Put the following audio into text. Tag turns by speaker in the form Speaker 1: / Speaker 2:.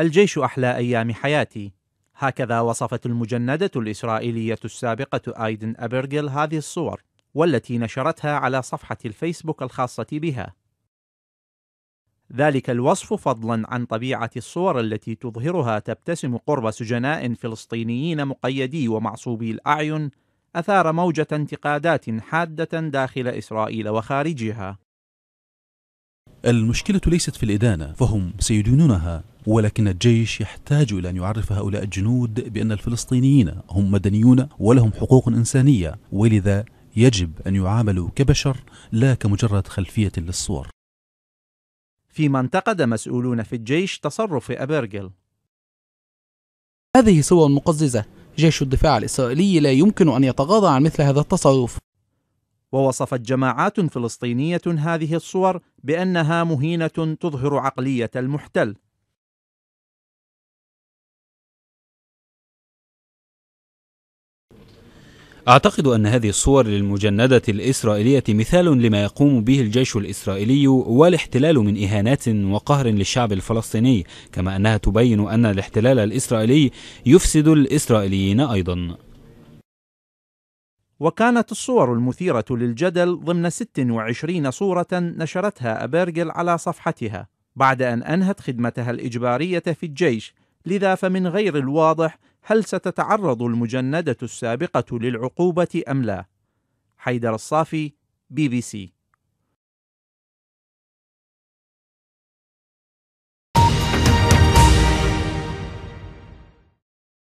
Speaker 1: الجيش أحلى أيام حياتي هكذا وصفت المجندة الإسرائيلية السابقة آيدن أبرجل هذه الصور والتي نشرتها على صفحة الفيسبوك الخاصة بها ذلك الوصف فضلا عن طبيعة الصور التي تظهرها تبتسم قرب سجناء فلسطينيين مقيدي ومعصوبي الأعين أثار موجة انتقادات حادة داخل إسرائيل
Speaker 2: وخارجها المشكلة ليست في الإدانة فهم سيدينونها ولكن الجيش يحتاج إلى أن يعرف هؤلاء الجنود بأن الفلسطينيين هم مدنيون ولهم حقوق إنسانية ولذا يجب أن يعاملوا كبشر لا كمجرد خلفية للصور
Speaker 1: فيما انتقد مسؤولون في الجيش تصرف أبرجل
Speaker 3: هذه صور مقززة جيش الدفاع الإسرائيلي لا يمكن أن يتغاضى عن مثل هذا التصرف
Speaker 1: ووصفت جماعات فلسطينيه
Speaker 4: هذه الصور بانها مهينه تظهر عقليه المحتل
Speaker 5: أعتقد أن هذه الصور للمجندة الإسرائيلية مثال لما يقوم به الجيش الإسرائيلي والاحتلال من إهانات وقهر للشعب الفلسطيني، كما أنها تبين أن الاحتلال الإسرائيلي يفسد الإسرائيليين أيضًا. وكانت الصور المثيرة للجدل ضمن 26
Speaker 1: صورة نشرتها أبيرجل على صفحتها بعد أن أنهت خدمتها الإجبارية في الجيش لذا فمن غير الواضح هل ستتعرض المجندة
Speaker 4: السابقة للعقوبة أم لا حيدر الصافي بي بي سي